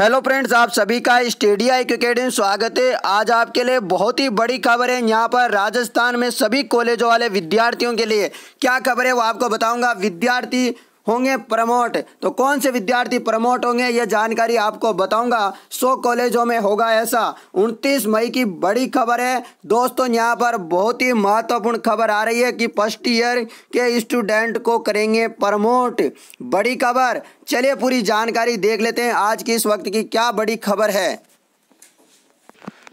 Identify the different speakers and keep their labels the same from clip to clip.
Speaker 1: hello friends आप सभी का स्टेडिया क्रिकेट में स्वागत है आज आपके लिए बहुत ही बड़ी खबर है यहाँ पर राजस्थान में सभी कॉलेजों वाले विद्यार्थियों के लिए क्या खबर है वो आपको बताऊंगा विद्यार्थी होंगे प्रमोट तो कौन से विद्यार्थी प्रमोट होंगे यह जानकारी आपको बताऊंगा सौ कॉलेजों में होगा ऐसा 29 मई की बड़ी खबर है दोस्तों यहाँ पर बहुत ही महत्वपूर्ण खबर आ रही है कि फर्स्ट ईयर के स्टूडेंट को करेंगे प्रमोट बड़ी खबर चलिए पूरी जानकारी देख लेते हैं आज की इस वक्त की क्या बड़ी खबर है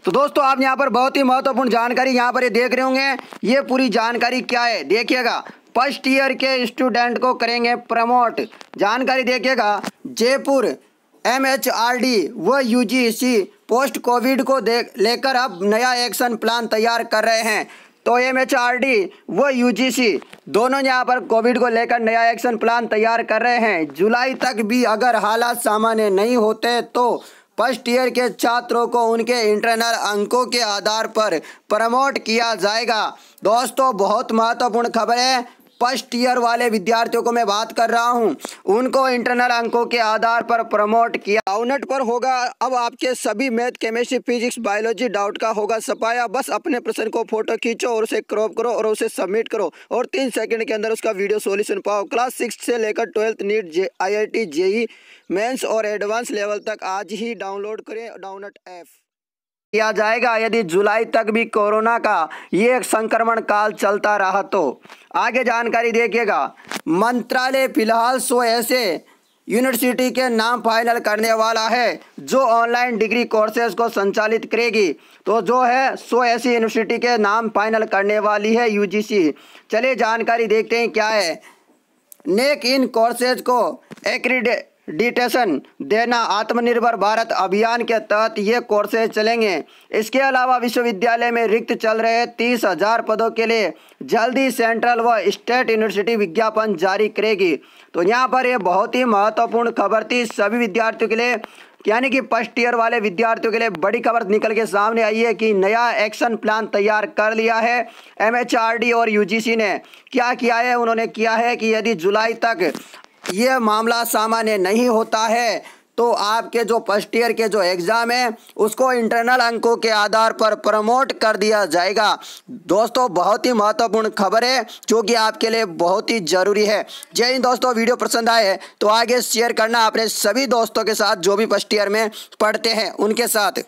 Speaker 1: तो दोस्तों आप यहाँ पर बहुत ही महत्वपूर्ण जानकारी यहाँ पर ये देख रहे होंगे ये पूरी जानकारी क्या है देखिएगा फर्स्ट ईयर के स्टूडेंट को करेंगे प्रमोट जानकारी देखिएगा Jaipur M H R D व U G C post COVID को देख लेकर अब नया एक्शन प्लान तैयार कर रहे हैं तो एम एच आर डी व यू जी सी दोनों यहाँ पर कोविड को लेकर नया एक्शन प्लान तैयार कर रहे हैं जुलाई तक भी अगर हालात सामान्य नहीं होते तो फर्स्ट ईयर के छात्रों को उनके इंटरनल अंकों के आधार पर प्रमोट किया जाएगा दोस्तों बहुत महत्वपूर्ण खबर है फर्स्ट ईयर वाले विद्यार्थियों को मैं बात कर रहा हूँ उनको इंटरनल अंकों के आधार पर प्रमोट किया डाउनट पर होगा अब आपके सभी math chemistry physics biology doubt का होगा सफाया बस अपने प्रश्न को फोटो खींचो और उसे क्रॉप करो और उसे सबमिट करो और तीन सेकंड के अंदर उसका वीडियो सोल्यूशन पाओ क्लास सिक्स से लेकर twelfth NEET J I I T JEE mains और एडवांस लेवल तक आज ही डाउनलोड करें डाउनट ऐप किया जाएगा यदि जुलाई तक भी कोरोना का ये संक्रमण काल चलता रहा तो आगे जानकारी देखिएगा मंत्रालय फिलहाल सो ऐसे यूनिवर्सिटी के नाम फाइनल करने वाला है जो ऑनलाइन डिग्री कोर्सेज को संचालित करेगी तो जो है सो ऐसी यूनिवर्सिटी के नाम फाइनल करने वाली है यूजीसी चलिए जानकारी देखते हैं क्या है नेक इन कोर्सेज को एक्रीडे डिटेशन देना आत्मनिर्भर भारत अभियान के तहत ये कोर्सेज चलेंगे इसके अलावा विश्वविद्यालय में रिक्त चल रहे तीस हजार पदों के लिए जल्द ही सेंट्रल व स्टेट यूनिवर्सिटी विज्ञापन जारी करेगी तो यहाँ पर यह बहुत ही महत्वपूर्ण खबर थी सभी विद्यार्थियों के लिए यानी कि फर्स्ट ईयर वाले विद्यार्थियों के लिए बड़ी खबर निकल के सामने आई है कि नया एक्शन प्लान तैयार कर लिया है एमएचआरडी और यूजीसी ने क्या किया है उन्होंने किया है कि यदि जुलाई तक यह मामला सामान्य नहीं होता है तो आपके जो फर्स्ट ईयर के जो एग्ज़ाम है उसको इंटरनल अंकों के आधार पर प्रमोट कर दिया जाएगा दोस्तों बहुत ही महत्वपूर्ण खबर है जो कि आपके लिए बहुत ही ज़रूरी है जय हिंद दोस्तों वीडियो पसंद आए तो आगे शेयर करना अपने सभी दोस्तों के साथ जो भी फर्स्ट ईयर में पढ़ते हैं उनके साथ